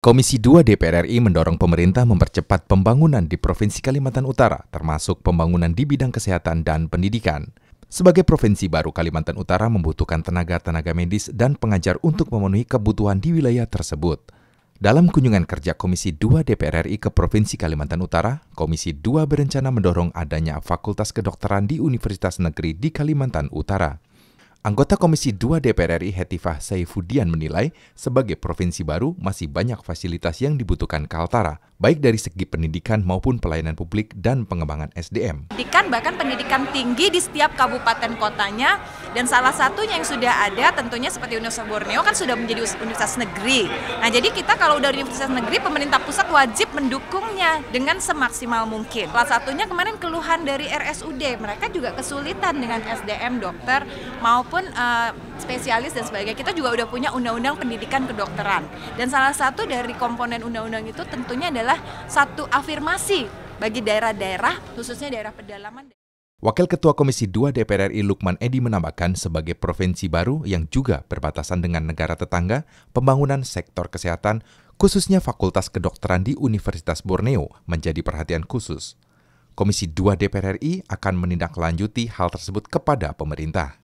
Komisi 2 DPR RI mendorong pemerintah mempercepat pembangunan di Provinsi Kalimantan Utara, termasuk pembangunan di bidang kesehatan dan pendidikan. Sebagai provinsi baru, Kalimantan Utara membutuhkan tenaga-tenaga medis dan pengajar untuk memenuhi kebutuhan di wilayah tersebut. Dalam kunjungan kerja Komisi 2 DPR RI ke Provinsi Kalimantan Utara, Komisi 2 berencana mendorong adanya Fakultas Kedokteran di Universitas Negeri di Kalimantan Utara. Anggota Komisi 2 DPR RI Hetifah Saifudian menilai, sebagai provinsi baru masih banyak fasilitas yang dibutuhkan Kaltara, baik dari segi pendidikan maupun pelayanan publik dan pengembangan SDM. Pendidikan bahkan pendidikan tinggi di setiap kabupaten kotanya dan salah satunya yang sudah ada tentunya seperti Universitas Borneo kan sudah menjadi universitas negeri. Nah, jadi kita kalau udah universitas negeri pemerintah pusat wajib mendukungnya dengan semaksimal mungkin. Salah satunya kemarin keluhan dari RSUD, mereka juga kesulitan dengan SDM dokter maupun uh, spesialis dan sebagainya. Kita juga udah punya undang-undang pendidikan kedokteran. Dan salah satu dari komponen undang-undang itu tentunya adalah satu afirmasi bagi daerah-daerah khususnya daerah pedalaman Wakil Ketua Komisi 2 DPR RI Lukman Edi menambahkan sebagai provinsi baru yang juga berbatasan dengan negara tetangga, pembangunan sektor kesehatan, khususnya Fakultas Kedokteran di Universitas Borneo menjadi perhatian khusus. Komisi 2 DPR RI akan menindaklanjuti hal tersebut kepada pemerintah.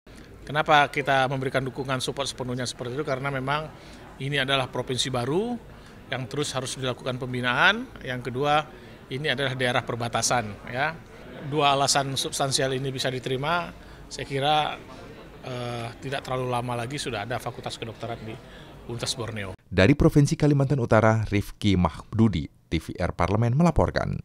Kenapa kita memberikan dukungan support sepenuhnya seperti itu? Karena memang ini adalah provinsi baru yang terus harus dilakukan pembinaan. Yang kedua, ini adalah daerah perbatasan ya dua alasan substansial ini bisa diterima, saya kira eh, tidak terlalu lama lagi sudah ada Fakultas Kedokteran di Universitas Borneo. Dari Provinsi Kalimantan Utara, Rifki Mahdudi, TVR Parlemen melaporkan.